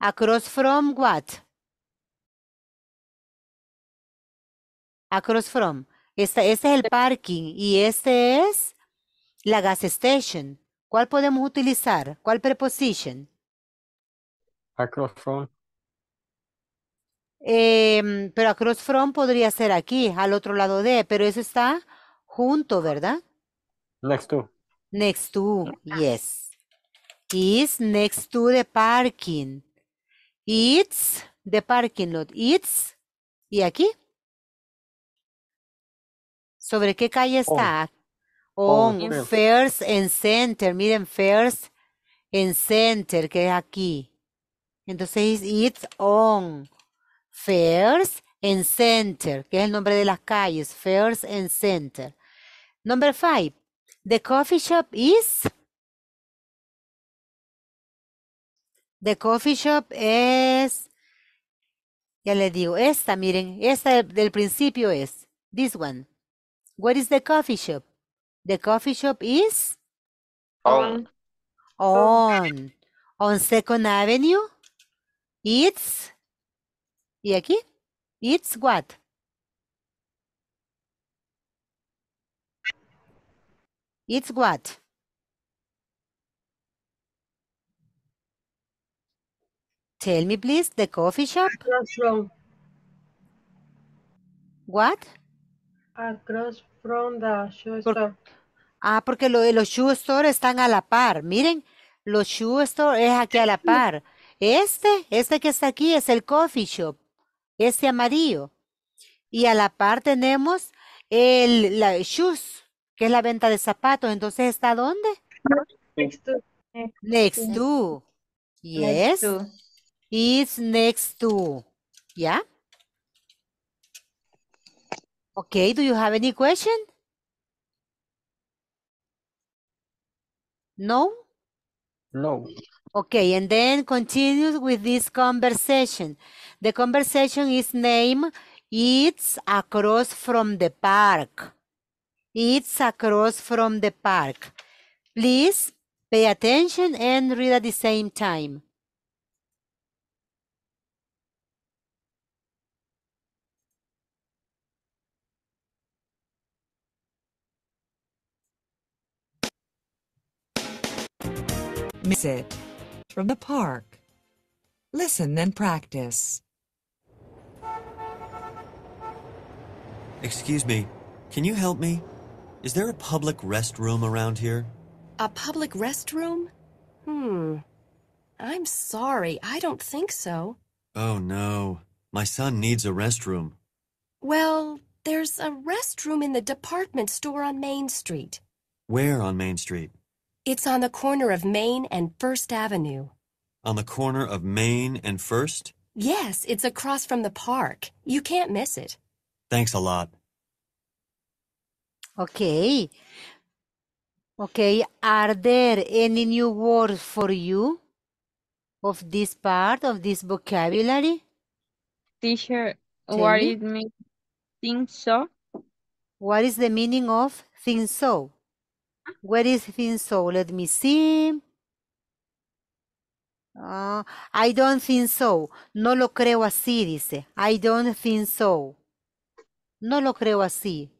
Across from what? Across from. Esta este es el parking y este es la gas station. ¿Cuál podemos utilizar? ¿Cuál preposition? Across from. Eh, pero across from podría ser aquí, al otro lado de, pero eso está junto, ¿verdad? Next to. Next to, yes. Is next to the parking. It's the parking lot. It's, ¿y aquí? ¿Sobre qué calle está? On, On First and Center. Miren, First and Center, que es aquí. Entonces, it's on. Fairs and Center, que es el nombre de las calles, Fairs and Center. Number five, the coffee shop is... The coffee shop es... Ya le digo, esta, miren, esta del principio es, this one. What is the coffee shop? The coffee shop is? On. On. On Second Avenue. It's? Y aquí, it's what. It's what. Tell me, please, the coffee shop? Across from. What? Across from the shoe store. Ah, porque lo los shoe store están a la par. Miren, los shoe store es aquí a la par. Este, este que está aquí es el coffee shop ese amarillo. Y a la par tenemos el la shoes, que es la venta de zapatos. Entonces, ¿está dónde? Next to. Next to. Yes. It's next to. Yeah. Okay, do you have any question? No? No. Okay, and then continue with this conversation. The conversation is named It's Across from the Park. It's across from the park. Please pay attention and read at the same time. Miss it from the park. Listen and practice. Excuse me, can you help me? Is there a public restroom around here? A public restroom? Hmm. I'm sorry, I don't think so. Oh no, my son needs a restroom. Well, there's a restroom in the department store on Main Street. Where on Main Street? It's on the corner of Main and First Avenue. On the corner of Main and First? Yes, it's across from the park. You can't miss it. Thanks a lot. Okay. Okay. Are there any new words for you of this part of this vocabulary? Teacher, Tell what me. it means, think so? What is the meaning of think so? Where is think so? Let me see. Uh, I don't think so. No lo creo así, dice. I don't think so. No lo creo así.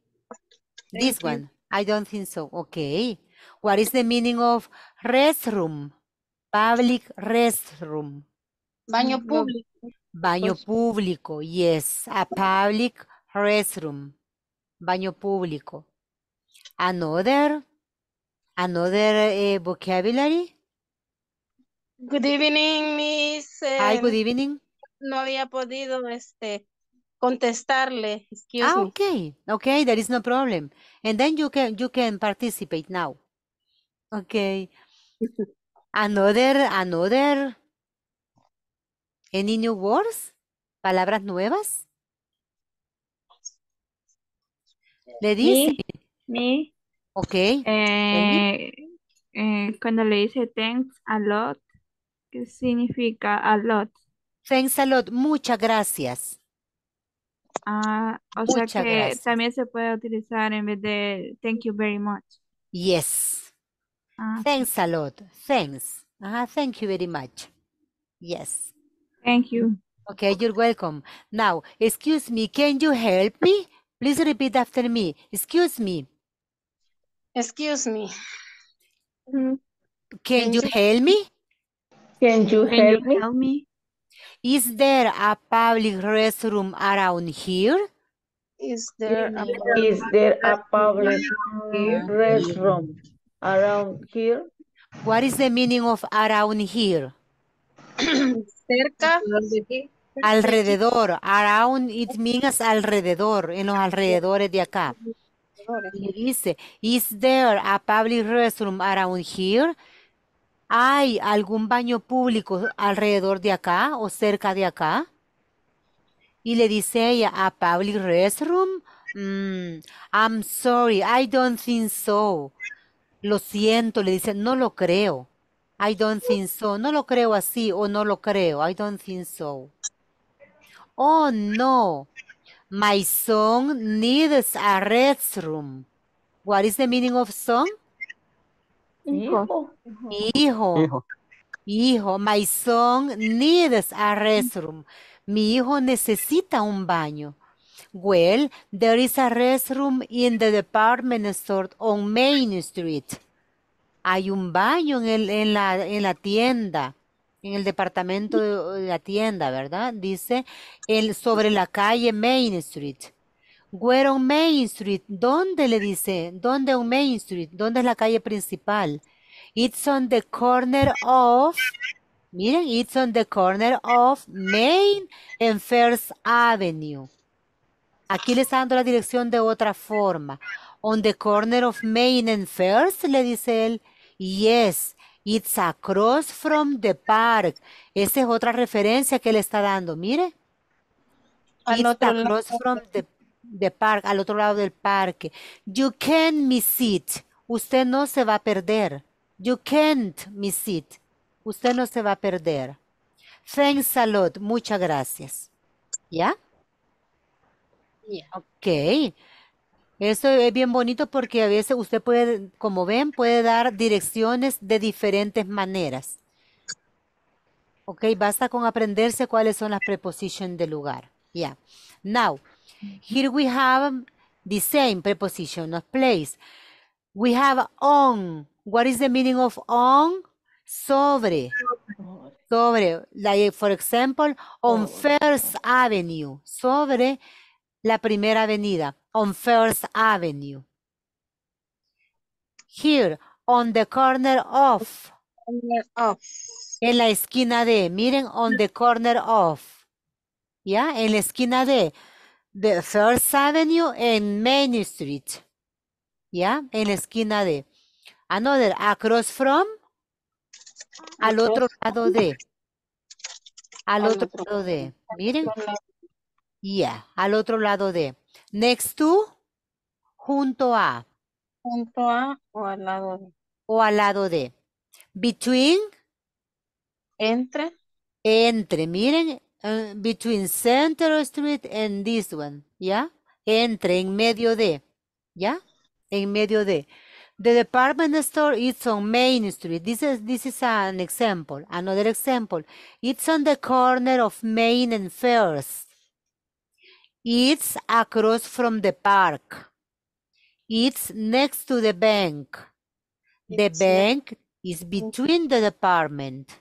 this one. I don't think so. Okay. What is the meaning of restroom? Public restroom. Baño mm, público. Baño pues público. Yes. A public restroom. Baño público. Another. Another eh, vocabulary. Good evening, Miss. Hi, good em, evening. No había podido este contestarle. ah, okay, okay, there is no problem. And then you can you can participate now. Okay. another, another. Any new words? Palabras nuevas. Le dice. Me. Okay. Eh, eh, cuando le dice thanks a lot, ¿qué significa a lot? Thanks a lot, muchas gracias. Ah, o sea que gracias. también se puede utilizar en vez de thank you very much. Yes. Ah. Thanks a lot. Thanks. Ajá, thank you very much. Yes. Thank you. Okay, you're welcome. Now, excuse me, can you help me? Please repeat after me. Excuse me. Excuse me. Mm-hmm. Can, you help me? Can you help me? Is there a public restroom around here? Is there a, public restroom around here? What is the meaning of around here? Cerca. Alrededor. Around it means alrededor, en los alrededores de acá. dice, is there a public restroom around here? ¿Hay algún baño público alrededor de acá o cerca de acá? Y le dice ella, ¿a public restroom? Mm, I'm sorry, I don't think so. Lo siento, le dice, no lo creo. I don't think so. No lo creo así o no lo creo. I don't think so. Oh, no. My son needs a restroom. What is the meaning of son? Hijo. Hijo. Hijo. Hijo, my son needs a restroom. Mi hijo necesita un baño. Well, there is a restroom in the department store on Main Street. Hay un baño en, el, en, la, en la tienda, en el departamento de, la tienda, ¿verdad? Dice sobre la calle Main Street. Where on Main Street? ¿Dónde le dice? ¿Dónde on Main Street? ¿Dónde es la calle principal? It's on the corner of, miren, it's on the corner of Main and First Avenue. Aquí le está dando la dirección de otra forma. On the corner of Main and First, le dice él. Yes, it's across from the park. Esa es otra referencia que le está dando, mire. Ah, it's across from the park de park, al otro lado del parque. You can't miss it. Usted no se va a perder. You can't miss it. Usted no se va a perder. Thanks a lot. Muchas gracias. ¿Ya? Ok. Eso es bien bonito porque a veces usted puede, como ven, puede dar direcciones de diferentes maneras. Ok, basta con aprenderse cuáles son las preposiciones del lugar. Ya. Now, Here we have the same preposition of place. We have on. What is the meaning of on? Sobre. Sobre. Like, for example, on First Avenue. Sobre la primera avenida. On First Avenue. Here, on the corner of. En la esquina de. Miren, on the corner of. ¿Ya? En la esquina de. The First Avenue and Main Street. ¿Ya? En la esquina de. Another, across from. Al otro lado de. Al otro lado de. Miren. Ya, al otro lado de. Next to. Junto a. Junto a o al lado de. O al lado de. Between. Entre. Entre, miren, Uh, between Center Street and this one, ¿ya? Entre, en medio de, ¿ya? En medio de. The department store is on Main Street. This is, this is an example, another example. It's on the corner of Main and First. It's across from the park. It's next to the bank. The it's bank is between the department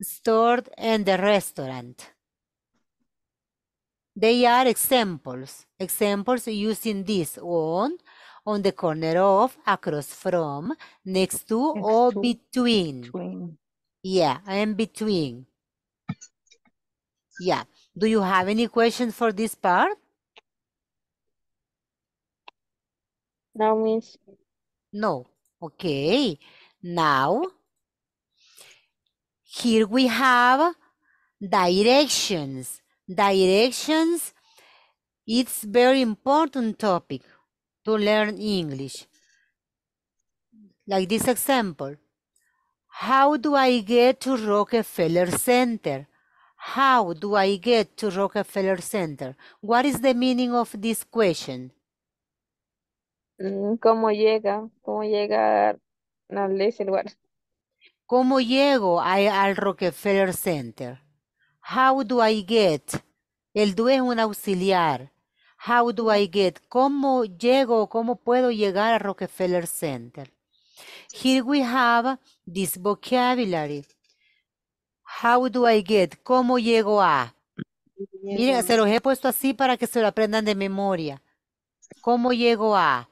store and the restaurant. They are examples. Examples using this on, on the corner of, across from, next to, next or to, between. between. Yeah, and between. Yeah. Do you have any questions for this part? No, Miss. No. Okay. Now, here we have directions directions, it's very important topic to learn English. Like this example, how do I get to Rockefeller Center? How do I get to Rockefeller Center? What is the meaning of this question? Mm, ¿Cómo llega? ¿Cómo llega al lugar? ¿Cómo llego al Rockefeller Center? How do I get? El do es un auxiliar. How do I get? ¿Cómo llego cómo puedo llegar a Rockefeller Center? Here we have this vocabulary. How do I get? ¿Cómo llego a? Miren, se los he puesto así para que se lo aprendan de memoria. ¿Cómo llego a?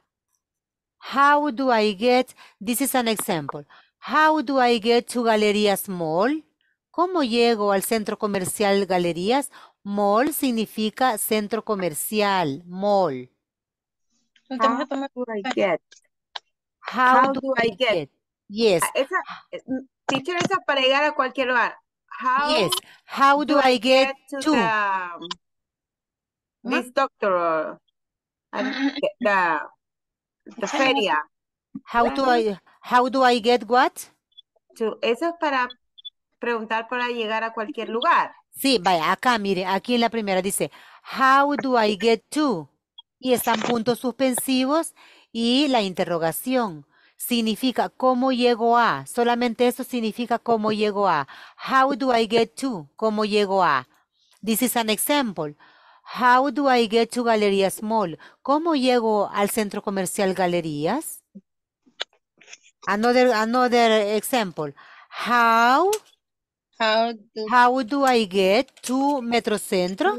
How do I get? This is an example. How do I get to Galerías Mall? ¿Cómo llego al centro comercial Galerías? Mall significa centro comercial, mall. How do I get? How, do, I get? Yes. Ah, esa, teacher, mm, esa para llegar a cualquier lugar. yes. How do, I, get, to, this doctor? Ah, the, the feria. How do I how do I get what? To, eso es para preguntar para llegar a cualquier lugar. Sí, vaya, acá, mire, aquí en la primera dice, how do I get to? Y están puntos suspensivos y la interrogación. Significa cómo llego a. Solamente eso significa cómo llego a. How do I get to? ¿Cómo llego a? This is an example. How do I get to Galerías Mall? ¿Cómo llego al centro comercial Galerías? Another, another example. How How do How do I get to Metrocentro?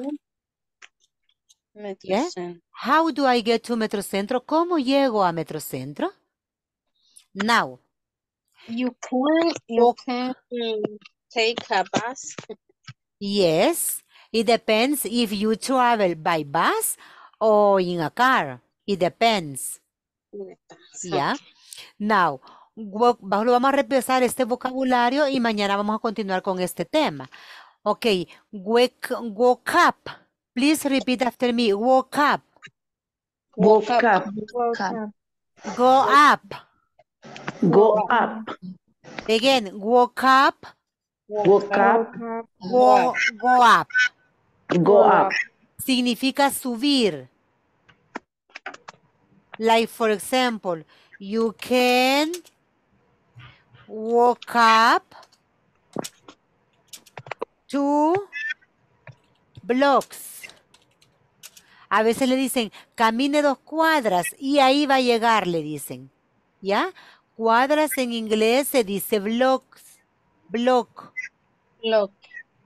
Metrocentro. Yeah. How do I get to Metrocentro? ¿Cómo llego a Metrocentro? Now. You can you can mm, take a bus. Yes, it depends if you travel by bus or in a car. It depends. It depends. Yeah. Okay. Now, vamos a repasar este vocabulario y mañana vamos a continuar con este tema. Ok, wake, woke up. Please repeat after me. Woke up. Woke up. Go up. Go up. Again, woke up. Woke up. go up. Go up. Significa subir. Like, for example, you can Walk up two blocks. A veces le dicen, camine dos cuadras y ahí va a llegar, le dicen. ¿Ya? Cuadras en inglés se dice blocks. Block. Block.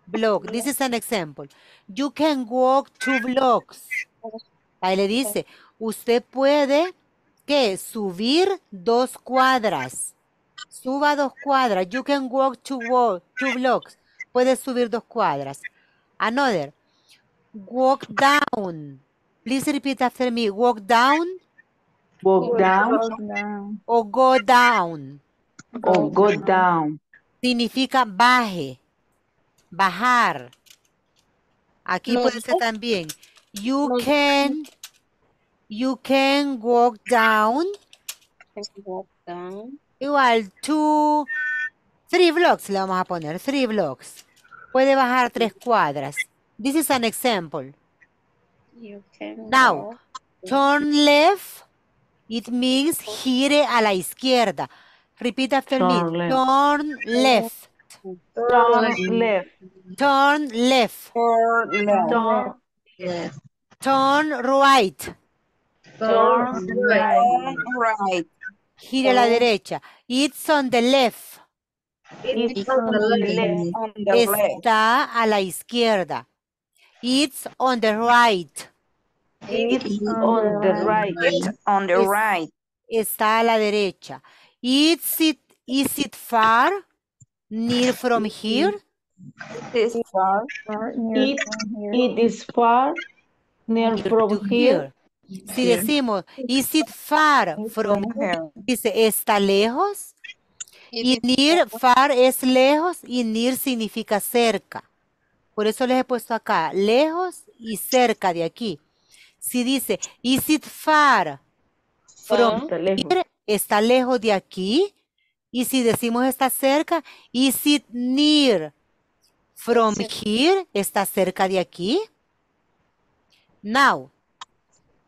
Block. This is an example. You can walk two blocks. Ahí le dice, usted puede, ¿qué? Subir dos cuadras. Suba dos cuadras. You can walk two, two blocks. Puedes subir dos cuadras. Another. Walk down. Please repeat after me. Walk down. Walk down. O go down. O go down. Significa baje. Bajar. Aquí puede ser también. You can you can walk down. Walk down. Igual, two, three blocks le vamos a poner, three blocks. Puede bajar tres cuadras. This is an example. Now, turn left. It means gire a la izquierda. Repeat after turn me. Left. Turn left. Turn left. Turn left. Turn left. Turn, left. right. Turn right. Turn right. Gire a la derecha. It's on the left. It's on the left. Está a la izquierda. It's on the right. It's on the right. It's on the right. Está a la derecha. It's it, is it far? Near from here? far. it is far. Near from here. Si decimos, is it far from Dice, ¿está lejos? Y near, far es lejos y near significa cerca. Por eso les he puesto acá, lejos y cerca de aquí. Si dice, is it far from está here? ¿Está lejos de aquí? Y si decimos está cerca, is it near from here? ¿Está cerca de aquí? Now,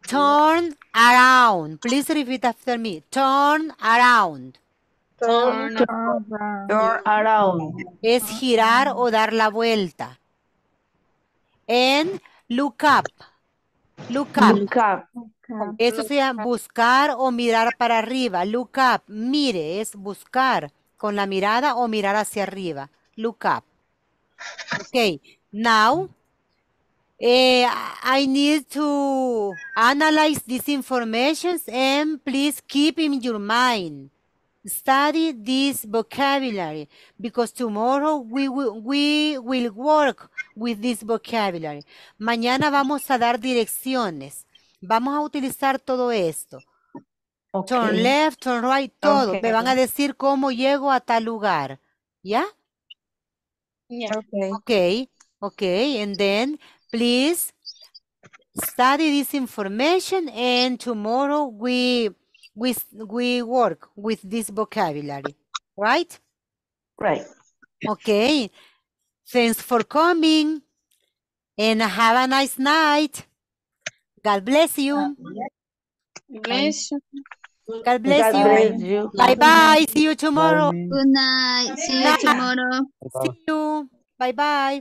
Turn around. Please repeat after me. Turn around. Turn, around. Es girar o dar la vuelta. And look up. Look up. Eso sería buscar o mirar para arriba. Look up. Mire, es buscar con la mirada o mirar hacia arriba. Look up. Ok. Now, eh, I need to analyze this information and please keep in your mind. Study this vocabulary because tomorrow we will, we will work with this vocabulary. Mañana vamos a dar direcciones. Vamos a utilizar todo esto. Turn left, turn right, todo. Me van a decir cómo llego a tal lugar. ¿Ya? Yeah? yeah. Okay. Okay. Okay. And then Please study this information and tomorrow we we, we work with this vocabulary, right? Right. Okay. Thanks for coming and have a nice night. God bless you. Bless you. God bless, God bless you. you. Bye bye. See you tomorrow. Good night. See you tomorrow. See you. Bye bye.